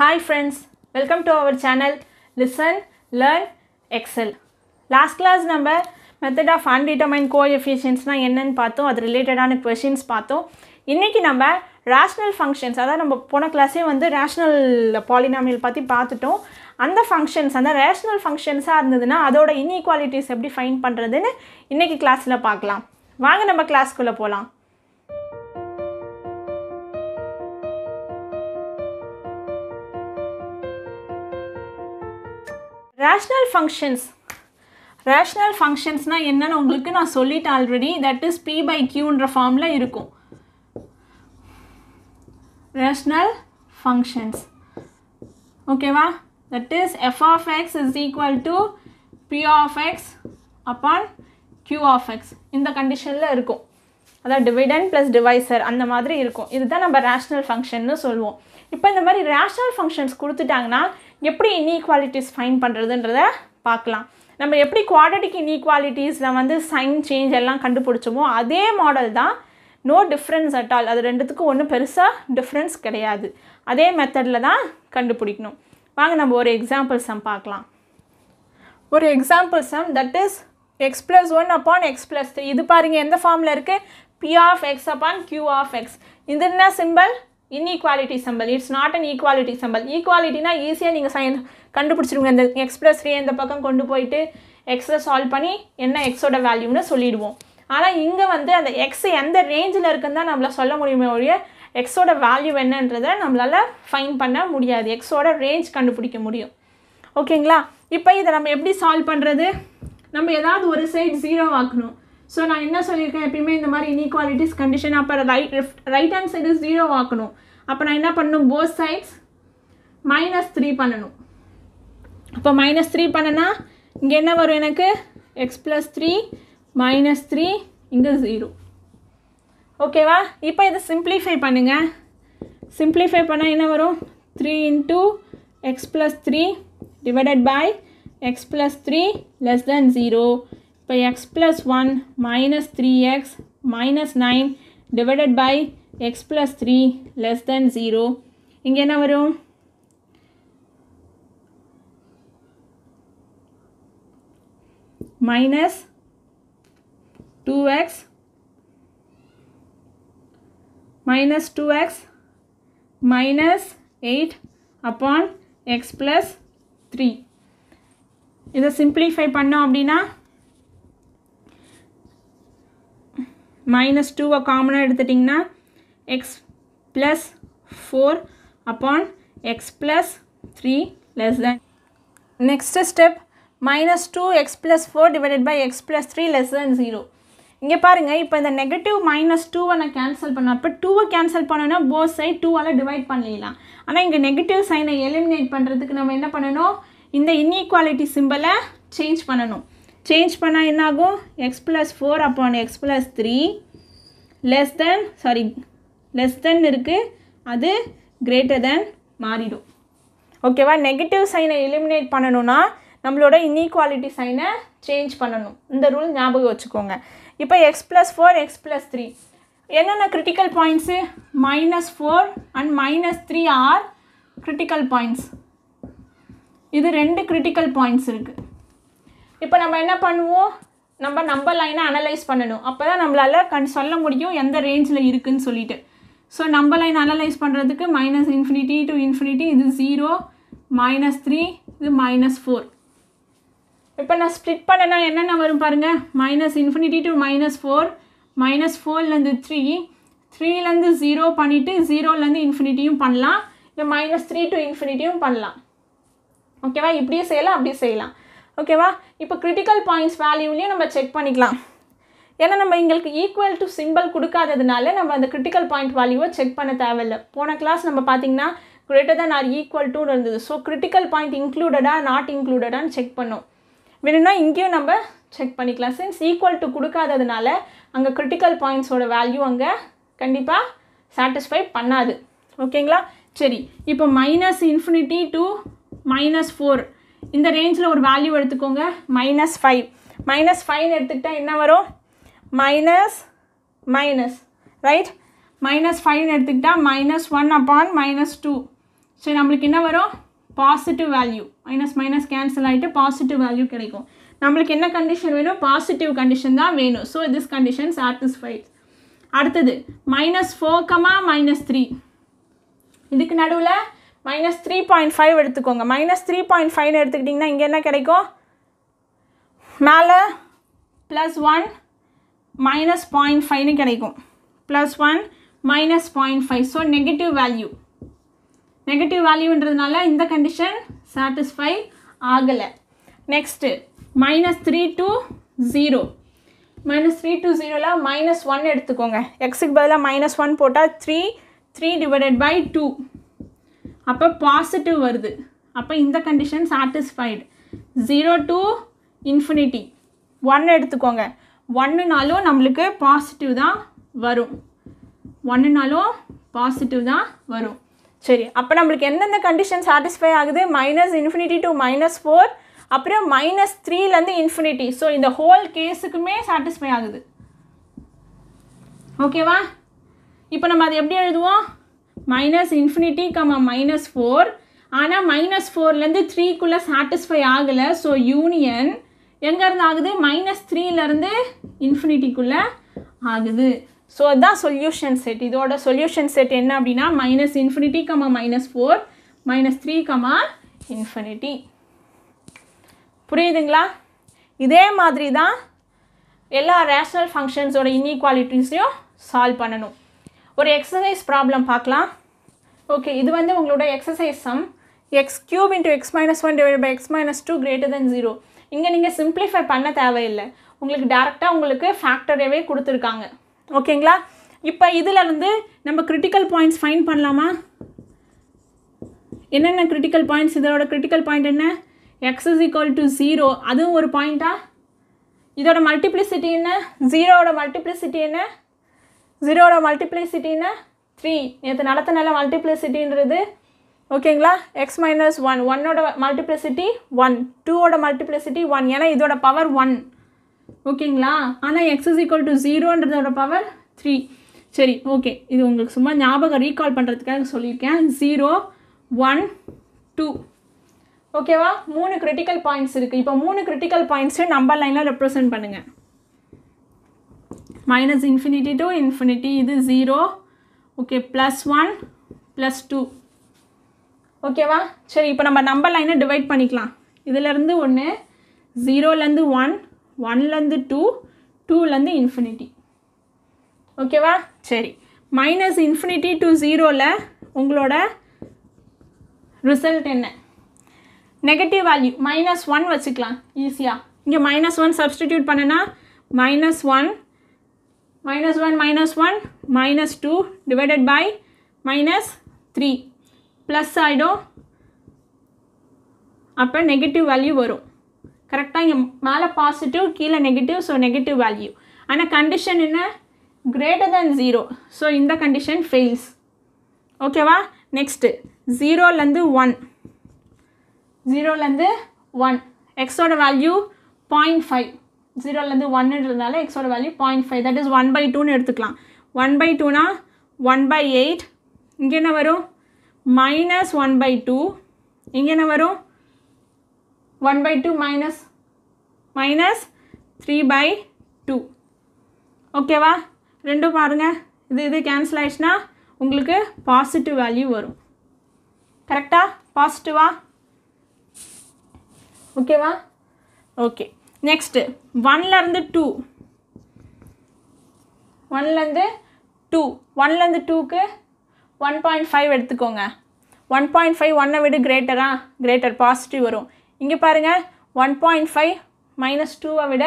Hi friends welcome to our channel listen learn excel last class நம்ம method of undetermine கோ எஃபிஷியன்ஸ்னால் என்னென்னு பார்த்தோம் அது ரிலேட்டடான கொஷின்ஸ் பார்த்தோம் இன்றைக்கி நம்ம ரேஷ்னல் ஃபங்க்ஷன்ஸ் அதாவது நம்ம போன கிளாஸே வந்து ரேஷ்னல் பாலினாமியல் பற்றி பார்த்துட்டோம் அந்த ஃபங்க்ஷன்ஸ் அந்த ரேஷ்னல் ஃபங்க்ஷன்ஸாக இருந்ததுன்னா அதோட இன்இக்வாலிட்டிஸ் எப்படி ஃபைன் பண்ணுறதுன்னு இன்றைக்கி கிளாஸில் பார்க்கலாம் வாங்க நம்ம கிளாஸ்க்குள்ளே போகலாம் ரேஷ்னல் ஃபங்க்ஷன்ஸ் ரேஷ்னல் ஃபங்க்ஷன்ஸ்னால் என்னென்னு உங்களுக்கு நான் சொல்லிட்டேன் already that is P by கியூன்ற ஃபார்மில் இருக்கும் ரேஷ்னல் ஃபங்க்ஷன்ஸ் ஓகேவா that is F of X is equal to P of X upon Q of X இந்த கண்டிஷனில் இருக்கும் அதாவது டிவிடன் ப்ளஸ் டிவைசர் அந்த மாதிரி இருக்கும் இதுதான் நம்ம ரேஷ்னல் ஃபங்க்ஷன்னு சொல்லுவோம் இப்போ இந்த மாதிரி ரேஷ்னல் ஃபங்க்ஷன்ஸ் கொடுத்துட்டாங்கன்னா எப்படி இன்இக்வாலிட்டிஸ் ஃபைன் பண்ணுறதுன்றத பார்க்கலாம் நம்ம எப்படி குவாடிட்டிக்கு இன்இக்வாலிட்டிஸில் வந்து சைன் சேஞ்ச் எல்லாம் கண்டுபிடிச்சோமோ அதே மாடல் தான் நோ டிஃப்ரென்ஸ் அட் ஆல் அது ரெண்டுத்துக்கும் ஒன்றும் பெருசாக டிஃப்ரென்ஸ் கிடையாது அதே மெத்தடில் தான் கண்டுபிடிக்கணும் வாங்க நம்ம ஒரு எக்ஸாம்பிள் சம் பார்க்கலாம் ஒரு example sum that is X plus one upon X plus three இது பாருங்கள் எந்த ஃபார்மில் இருக்குது P of X upon Q of X இது என்ன simple inequality symbol it's not an equality symbol ஈக்குவாலிட்டினா ஈஸியாக நீங்கள் சைன் கண்டுபிடிச்சிருங்க இந்த எக்ஸ்பிரஸ் ரே இந்த பக்கம் கொண்டு போயிட்டு எக்ஸை சால்வ் பண்ணி என்ன எக்ஸோட வேல்யூன்னு சொல்லிடுவோம் ஆனால் இங்கே வந்து அந்த எக்ஸ் எந்த ரேஞ்சில் இருக்குன்னு தான் நம்மளால் சொல்ல முடியுமே ஒழிய எக்ஸோட வேல்யூ என்னன்றதை நம்மளால் ஃபைன் பண்ண முடியாது எக்ஸோட ரேஞ்ச் கண்டுபிடிக்க முடியும் ஓகேங்களா இப்போ இதை நம்ம எப்படி சால்வ் பண்ணுறது நம்ம ஏதாவது ஒரு சைடு ஜீரோ ஆக்கணும் ஸோ நான் என்ன சொல்லியிருக்கேன் எப்பயுமே இந்த மாதிரி இன்இக்வாலிட்டிஸ் கண்டிஷன் அப்போ right right hand side zero ஆக்கணும் அப்போ நான் என்ன பண்ணணும் போத் சைட்ஸ் மைனஸ் த்ரீ பண்ணணும் அப்போ மைனஸ் த்ரீ பண்ணனா இங்கே என்ன வரும் எனக்கு X plus three minus three இங்கே ஜீரோ ஓகேவா இப்போ இதை சிம்ப்ளிஃபை பண்ணுங்கள் சிம்ப்ளிஃபை பண்ணால் என்ன வரும் three into X plus three divided by X plus three less than zero x + 1 - 3x - 9 / x + 3 < 0 இங்க என்ன வரும் - 2x - 2x - 8 / x + 3 இது सिंपलीफाई பண்ணனும் அப்டினா மைனஸ் டூவை காமனாக எடுத்துட்டிங்கன்னா X plus four upon X plus three less than next step minus two X plus four divided by X plus three less than zero இங்கே பாருங்கள் இப்போ இந்த நெகட்டிவ் மைனஸ் டூவை நான் கேன்சல் பண்ணேன் அப்போ டூவை கேன்சல் பண்ணோன்னா போத் சைட் டூவால் டிவைட் பண்ணிடலாம் ஆனால் இங்கே நெகட்டிவ் சைனை எலிமினேட் பண்ணுறதுக்கு நம்ம என்ன பண்ணணும் இந்த இன்இக்வாலிட்டி சிம்பிளை சேஞ்ச் பண்ணணும் சேஞ்ச் பண்ணால் என்னாகும் X plus four upon X plus three less than sorry less than இருக்குது அது கிரேட்டர் தென் மாறிடும் ஓகேவா நெகட்டிவ் சைனை எலிமினேட் பண்ணணும்னா நம்மளோட இன்இக்வாலிட்டி சைனை சேஞ்ச் பண்ணணும் இந்த ரூல் ஞாபகம் வச்சுக்கோங்க இப்போ X plus four X plus three என்னென்ன critical points minus four and minus three are critical points இது ரெண்டு கிரிட்டிக்கல் பாயிண்ட்ஸ் இருக்குது இப்போ நம்ம என்ன பண்ணுவோம் நம்ம நம்ம லைனை அனலைஸ் பண்ணணும் அப்போ தான் நம்மளால் கண் சொல்ல முடியும் எந்த ரேஞ்சில் இருக்குதுன்னு சொல்லிட்டு ஸோ நம்ம லைன் அனலைஸ் பண்ணுறதுக்கு மைனஸ் இன்ஃபினிட்டி டு இன்ஃபினிட்டி இது ஜீரோ மைனஸ் த்ரீ இது மைனஸ் ஃபோர் இப்போ நான் ஸ்ப்ளிட் பண்ணனா என்னென்ன வரும் பாருங்கள் minus infinity to minus four minus ஃபோர்லேருந்து த்ரீ த்ரீலேருந்து ஜீரோ பண்ணிவிட்டு ஜீரோலேருந்து இன்ஃபினிட்டியும் பண்ணலாம் இல்லை மைனஸ் த்ரீ டு இன்ஃபினிட்டியும் பண்ணலாம் ஓகேவா இப்படியும் செய்யலாம் அப்படியே செய்யலாம் ஓகேவா இப்போ கிரிட்டிக்கல் பாயிண்ட்ஸ் வேல்யூலையும் நம்ம செக் பண்ணிக்கலாம் ஏன்னா நம்ம எங்களுக்கு ஈக்குவல் டு சிம்பிள் கொடுக்காததுனால நம்ம அந்த கிரிட்டிக்கல் பாயிண்ட் வேல்யூவை செக் பண்ண தேவையில்லை போன கிளாஸ் நம்ம பார்த்திங்கன்னா கிரேட்டர் தான் ஆர் ஈக்குவல் டூன்னு இருந்தது ஸோ கிரிட்டிக்கல் பாயிண்ட் இன்க்ளூடடா நாட் இன்க்ளூடடான்னு செக் பண்ணோம் வேணும்னா இங்கேயும் நம்ம செக் பண்ணிக்கலாம் சின்ஸ் ஈக்குவல் டு கொடுக்காததுனால அங்கே கிரிட்டிக்கல் பாயிண்ட்ஸோட வேல்யூ அங்கே கண்டிப்பாக சாட்டிஸ்ஃபை பண்ணாது ஓகேங்களா சரி இப்போ minus infinity to minus four இந்த ரேஞ்சில் ஒரு வேல்யூ எடுத்துக்கோங்க மைனஸ் ஃபைவ் மைனஸ் ஃபைவ்னு எடுத்துக்கிட்டால் என்ன வரும் மைனஸ் மைனஸ் ரைட் மைனஸ் ஃபைவ்னு எடுத்துக்கிட்டால் minus one upon minus two so நம்மளுக்கு என்ன வரும் positive value minus minus cancel ஆகிட்டு பாசிட்டிவ் வேல்யூ கிடைக்கும் நம்மளுக்கு என்ன கண்டிஷன் வேணும் பாசிட்டிவ் கண்டிஷன் தான் வேணும் ஸோ திஸ் கண்டிஷன் சாட்டிஸ்ஃபைட் அடுத்தது minus four comma minus three இதுக்கு நடுவில் மைனஸ் த்ரீ பாயிண்ட் ஃபைவ் எடுத்துக்கோங்க மைனஸ் த்ரீ பாயிண்ட் ஃபைவ்னு எடுத்துக்கிட்டிங்கன்னா இங்கே என்ன கிடைக்கும் மேலே ப்ளஸ் ஒன் மைனஸ் பாயிண்ட் ஃபைவ்னு கிடைக்கும் plus one minus point five so negative value negative வேல்யூன்றதுனால இந்த கண்டிஷன் சாட்டிஸ்ஃபை ஆகலை next minus three two zero minus three two ஜீரோவில் மைனஸ் ஒன் எடுத்துக்கோங்க எக்ஸுக்கு பதிலாக மைனஸ் ஒன் போட்டால் three three divided by two அப்போ பாசிட்டிவ் வருது அப்போ இந்த condition satisfied zero to infinity one எடுத்துக்கோங்க ஒன்றுனாலும் நம்மளுக்கு பாசிட்டிவ் தான் வரும் ஒன்றுனாலும் பாசிட்டிவ் தான் வரும் சரி அப்போ நம்மளுக்கு எந்தெந்த கண்டிஷன் சாட்டிஸ்ஃபை ஆகுது minus infinity to minus four அப்புறம் மைனஸ் த்ரீலேருந்து இன்ஃபினிட்டி ஸோ இந்த ஹோல் கேஸுக்குமே சாட்டிஸ்ஃபை ஆகுது ஓகேவா இப்போ நம்ம அதை எப்படி எழுதுவோம் minus infinity comma minus four ஆனால் மைனஸ் ஃபோர்லேருந்து த்ரீக்குள்ளே சாட்டிஸ்ஃபை ஆகலை ஸோ யூனியன் எங்கேருந்து ஆகுது மைனஸ் த்ரீலேருந்து இன்ஃபினிட்டிக்குள்ளே ஆகுது ஸோ அதுதான் சொல்யூஷன் செட் இதோட சொல்யூஷன் செட் என்ன அப்படின்னா minus infinity comma minus four minus three comma infinity புரியுதுங்களா இதே மாதிரி தான் எல்லா ரேஷ்னல் ஃபங்க்ஷன்ஸோட இன்இக்வாலிட்டிஸையும் சால்வ் பண்ணணும் ஒரு எக்ஸசைஸ் ப்ராப்ளம் பார்க்கலாம் ஓகே இது வந்து உங்களோட exercise sum x cube into x minus one divide by x minus two greater than zero இங்கே நீங்கள் சிம்ப்ளிஃபை பண்ண தேவையில்லை உங்களுக்கு டேரெக்டாக உங்களுக்கு ஃபேக்டரியவே கொடுத்துருக்காங்க ஓகேங்களா இப்போ இதிலேருந்து நம்ம கிரிட்டிக்கல் பாயிண்ட்ஸ் ஃபைன் பண்ணலாமா என்னென்ன கிரிட்டிக்கல் பாயிண்ட்ஸ் இதோட கிரிட்டிக்கல் பாயிண்ட் என்ன x is equal to zero அதுவும் ஒரு பாயிண்ட்டா இதோட மல்டிப்ளிசிட்டி என்ன ஜீரோவோட மல்டிப்ளிசிட்டி என்ன ஜீரோட மல்டிப்ளிசிட்டின்னா த்ரீ நேற்று நடத்தினால மல்டிப்ளிசிட்டின்றது ஓகேங்களா எக்ஸ் மைனஸ் ஒன் ஒன்னோட மல்டிப்ளிசிட்டி ஒன் டூவோட மல்டிப்ளிசிட்டி ஒன் ஏன்னா இதோட பவர் ஒன் ஓகேங்களா ஆனால் எக்ஸ் இஸ் ஈக்குவல் டு ஜீரோன்றதோட பவர் த்ரீ சரி ஓகே இது உங்களுக்கு சும்மா ஞாபகம் ரீகால் பண்ணுறதுக்காக சொல்லியிருக்கேன் ஜீரோ ஒன் டூ ஓகேவா மூணு கிரிட்டிக்கல் பாயிண்ட்ஸ் இருக்குது இப்போ மூணு கிரிட்டிக்கல் பாயிண்ட்ஸையும் நம்பர் லைனில் ரெப்ரசன்ட் பண்ணுங்கள் மைனஸ் infinity to infinity இது zero okay plus one plus two ஓகேவா சரி இப்போ நம்ம நம்பர் லைனை டிவைட் பண்ணிக்கலாம் இதிலேருந்து ஒன்று ஜீரோலேருந்து ஒன் ஒன்லேருந்து டூ டூலேருந்து இன்ஃபினிட்டி ஓகேவா சரி மைனஸ் இன்ஃபினிட்டி டு ஜீரோவில் உங்களோட ரிசல்ட் என்ன நெகட்டிவ் வேல்யூ மைனஸ் ஒன் வச்சுக்கலாம் ஈஸியாக இங்கே மைனஸ் ஒன் சப்ஸ்டிடியூட் பண்ணுன்னா minus one minus one minus one minus two divided by minus three plus ஆகிடும் அப்போ நெகட்டிவ் வேல்யூ வரும் கரெக்டாக இங்கே மேலே பாசிட்டிவ் கீழே நெகட்டிவ் ஸோ நெகட்டிவ் வேல்யூ ஆனால் கண்டிஷன் என்ன கிரேட்டர் தேன் ஜீரோ ஸோ இந்த கண்டிஷன் ஃபெயில்ஸ் ஓகேவா நெக்ஸ்ட்டு ஜீரோலேருந்து ஒன் ஜீரோலேருந்து ஒன் எக்ஸோட வேல்யூ பாயிண்ட் ஃபைவ் ஜீரோலேருந்து ஒன்னுன்றதுனால எக்ஸோட value point five that is one by டூன்னு எடுத்துக்கலாம் ஒன் பை டூனா ஒன் பை எயிட் இங்கே என்ன வரும் மைனஸ் ஒன் பை டூ இங்கே என்ன வரும் one by two minus minus three by two ஓகேவா ரெண்டும் பாருங்கள் இது இது கேன்சல் ஆயிடுச்சுன்னா உங்களுக்கு பாசிட்டிவ் வேல்யூ வரும் கரெக்டாக பாசிட்டிவா ஓகேவா ஓகே நெக்ஸ்ட்டு ஒன்லேருந்து டூ ஒன்லேருந்து டூ ஒன்லேருந்து டூக்கு ஒன் பாயிண்ட் ஃபைவ் எடுத்துக்கோங்க ஒன் பாயிண்ட் ஃபைவ் ஒன்னை விட கிரேட்டரா கிரேட்டர் பாசிட்டிவ் வரும் இங்கே பாருங்கள் ஒன் பாயிண்ட் ஃபைவ் மைனஸ் டூவை விட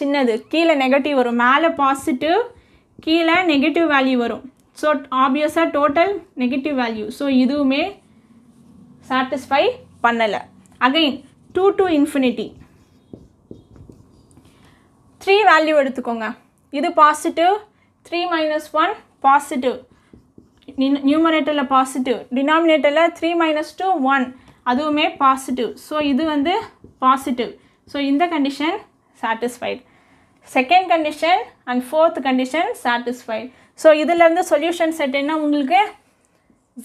சின்னது கீழே நெகட்டிவ் வரும் மேலே பாசிட்டிவ் கீழே நெகட்டிவ் வேல்யூ வரும் ஸோ ஆப்வியஸாக டோட்டல் நெகட்டிவ் வேல்யூ ஸோ இதுவுமே சாட்டிஸ்ஃபை பண்ணலை again two to infinity three value எடுத்துக்கோங்க இது positive three minus one positive நியூமரேட்டரில் பாசிட்டிவ் டினாமினேட்டரில் த்ரீ மைனஸ் டூ ஒன் அதுவுமே பாசிட்டிவ் ஸோ இது வந்து பாசிட்டிவ் ஸோ இந்த condition satisfied second condition and fourth condition satisfied so இதிலேருந்து சொல்யூஷன் செட் என்ன உங்களுக்கு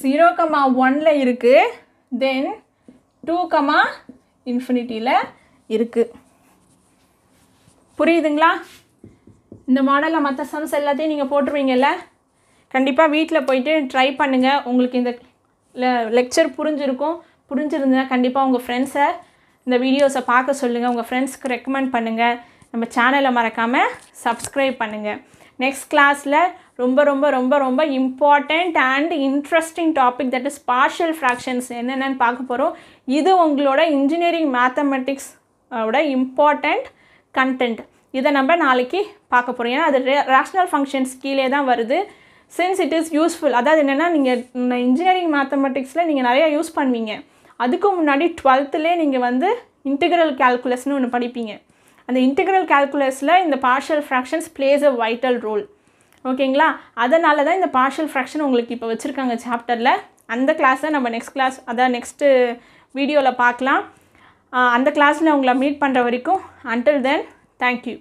ஜீரோ கமா ஒனில் இருக்குது தென் டூ கமா இன்ஃபினிட்டியில் இருக்குது புரியுதுங்களா இந்த மாடலில் மற்ற சம்ஸ் எல்லாத்தையும் நீங்கள் போட்டுருவீங்கல்ல கண்டிப்பாக வீட்டில் போயிட்டு ட்ரை பண்ணுங்கள் உங்களுக்கு இந்த லெக்சர் புரிஞ்சிருக்கும் புரிஞ்சிருந்தா கண்டிப்பாக உங்கள் ஃப்ரெண்ட்ஸை இந்த வீடியோஸை பார்க்க சொல்லுங்கள் உங்கள் ஃப்ரெண்ட்ஸ்க்கு ரெக்கமெண்ட் பண்ணுங்கள் நம்ம சேனலை மறக்காமல் சப்ஸ்கிரைப் பண்ணுங்கள் நெக்ஸ்ட் கிளாஸில் ரொம்ப ரொம்ப ரொம்ப ரொம்ப important and interesting topic that is partial fractions என்னென்னு பார்க்க போகிறோம் இது உங்களோட இன்ஜினியரிங் மேத்தமெட்டிக்ஸோட இம்பார்ட்டண்ட் கண்டென்ட் இதை நம்ம நாளைக்கு பார்க்க போகிறோம் ஏன்னா அது ரேஷ்னல் ஃபங்க்ஷன்ஸ் கீழே தான் வருது சின்ஸ் இட் இஸ் யூஸ்ஃபுல் அதாவது என்னென்னா நீங்கள் இன்ஜினியரிங் மேத்தமெட்டிக்ஸில் நீங்கள் நிறையா யூஸ் பண்ணுவீங்க அதுக்கு முன்னாடி டுவெல்த்துலேயே நீங்கள் வந்து இன்டெகிரல் கேல்குலஸ்னு ஒன்று படிப்பீங்க அந்த இன்டெகிரல் கேல்குலஸில் இந்த partial fractions plays a vital role ஓகேங்களா அதனால தான் இந்த பார்ஷியல் ஃப்ராக்ஷன் உங்களுக்கு இப்போ வச்சுருக்காங்க சாப்டரில் அந்த கிளாஸை நம்ம நெக்ஸ்ட் கிளாஸ் அதான் நெக்ஸ்ட்டு வீடியோவில் பார்க்கலாம் அந்த கிளாஸில் உங்களை மீட் பண்ணுற வரைக்கும் அன்டில் தென் Thank you.